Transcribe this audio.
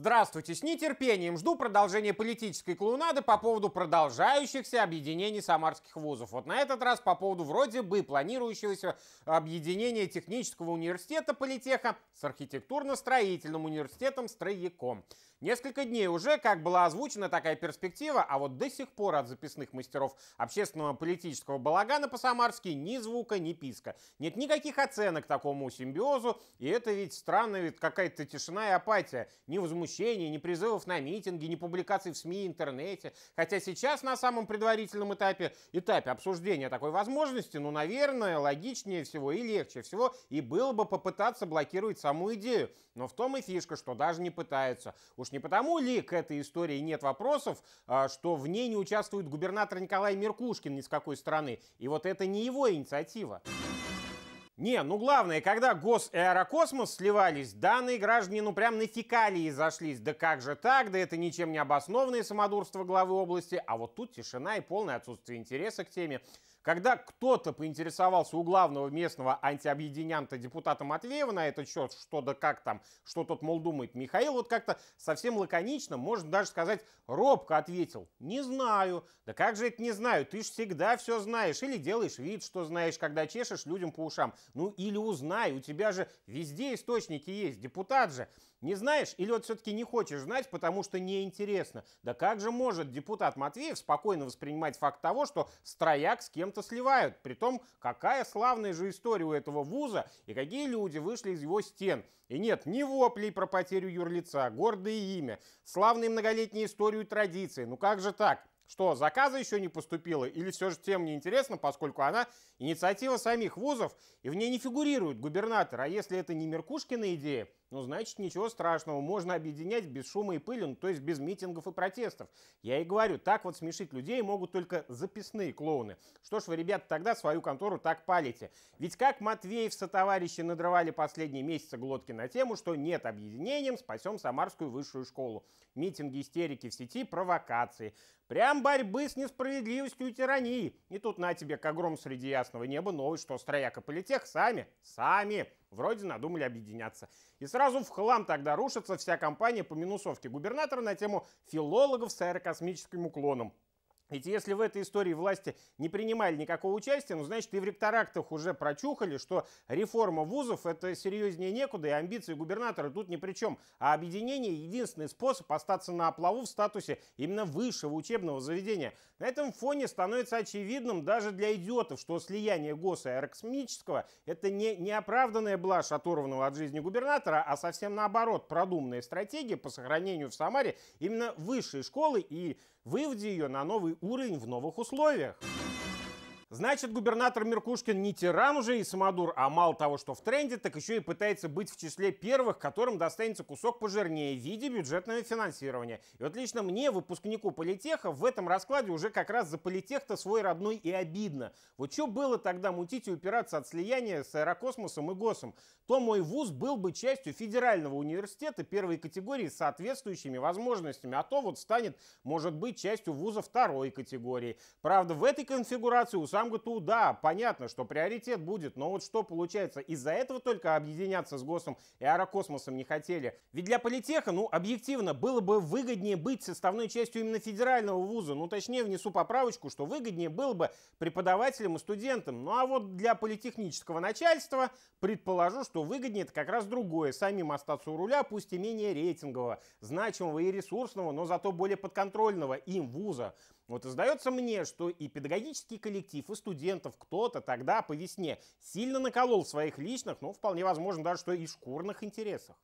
Здравствуйте, с нетерпением жду продолжения политической клоунады по поводу продолжающихся объединений самарских вузов. Вот на этот раз по поводу вроде бы планирующегося объединения технического университета политеха с архитектурно-строительным университетом «Строяком». Несколько дней уже, как была озвучена такая перспектива, а вот до сих пор от записных мастеров общественного политического балагана по-самарски ни звука, ни писка. Нет никаких оценок такому симбиозу, и это ведь странно, ведь какая-то тишина и апатия. Ни возмущения, ни призывов на митинги, ни публикаций в СМИ, интернете. Хотя сейчас на самом предварительном этапе, этапе обсуждения такой возможности, ну, наверное, логичнее всего и легче всего и было бы попытаться блокировать саму идею. Но в том и фишка, что даже не пытаются. Уж Уж не потому ли к этой истории нет вопросов, а, что в ней не участвует губернатор Николай Меркушкин ни с какой стороны. И вот это не его инициатива. Не, ну главное, когда Гос и Аэрокосмос сливались, данные граждане ну прям на фекалии зашлись. Да как же так? Да это ничем не обоснованное самодурство главы области. А вот тут тишина и полное отсутствие интереса к теме. Когда кто-то поинтересовался у главного местного антиобъединянта депутата Матвеева на этот счет, что да как там, что тот, мол, думает, Михаил вот как-то совсем лаконично, можно даже сказать, робко ответил. Не знаю. Да как же это не знаю? Ты ж всегда все знаешь. Или делаешь вид, что знаешь, когда чешешь людям по ушам. Ну или узнай, у тебя же везде источники есть, депутат же. Не знаешь или вот все-таки не хочешь знать, потому что неинтересно? Да как же может депутат Матвеев спокойно воспринимать факт того, что Строяк с кем кем-то сливают. При том, какая славная же история у этого вуза и какие люди вышли из его стен. И нет ни воплей про потерю юрлица, гордое имя, славные многолетние историю и традиции. Ну как же так? Что, заказа еще не поступило? Или все же тем не интересно, поскольку она инициатива самих вузов, и в ней не фигурирует губернатор. А если это не Меркушкина идея, ну, значит, ничего страшного, можно объединять без шума и пыли, ну, то есть без митингов и протестов. Я и говорю, так вот смешить людей могут только записные клоуны. Что ж вы, ребята, тогда свою контору так палите. Ведь как Матвеев со товарищи надрывали последние месяцы глотки на тему, что нет объединением, спасем Самарскую высшую школу. Митинги, истерики в сети, провокации. Прям борьбы с несправедливостью и тиранией. И тут на тебе, как гром среди ясного неба, новость, что строяка политех сами, сами Вроде надумали объединяться. И сразу в хлам тогда рушится вся компания по минусовке губернатора на тему филологов с аэрокосмическим уклоном. Ведь если в этой истории власти не принимали никакого участия, ну, значит, и в ректорактах уже прочухали, что реформа вузов – это серьезнее некуда, и амбиции губернатора тут ни при чем. А объединение – единственный способ остаться на оплаву в статусе именно высшего учебного заведения. На этом фоне становится очевидным даже для идиотов, что слияние ГОСа и аэрокосмического – это не неоправданная блажь оторванного от жизни губернатора, а совсем наоборот продуманная стратегия по сохранению в Самаре именно высшей школы и выводе ее на новый уровень в новых условиях. Значит, губернатор Меркушкин не тиран уже и самодур, а мало того, что в тренде, так еще и пытается быть в числе первых, которым достанется кусок пожирнее в виде бюджетного финансирования. И вот лично мне, выпускнику политеха, в этом раскладе уже как раз за политех-то свой родной и обидно. Вот что было тогда мутить и упираться от слияния с аэрокосмосом и ГОСом? То мой вуз был бы частью федерального университета первой категории с соответствующими возможностями, а то вот станет, может быть, частью вуза второй категории. Правда, в этой конфигурации у там ГТУ, да, понятно, что приоритет будет, но вот что получается, из-за этого только объединяться с ГОСом и Аэрокосмосом не хотели. Ведь для политеха, ну, объективно, было бы выгоднее быть составной частью именно федерального вуза, ну, точнее, внесу поправочку, что выгоднее было бы преподавателям и студентам. Ну, а вот для политехнического начальства предположу, что выгоднее это как раз другое, самим остаться у руля, пусть и менее рейтингового, значимого и ресурсного, но зато более подконтрольного им вуза. Вот издается мне, что и педагогический коллектив, и студентов кто-то тогда по весне сильно наколол в своих личных, но ну, вполне возможно даже, что и шкурных интересах.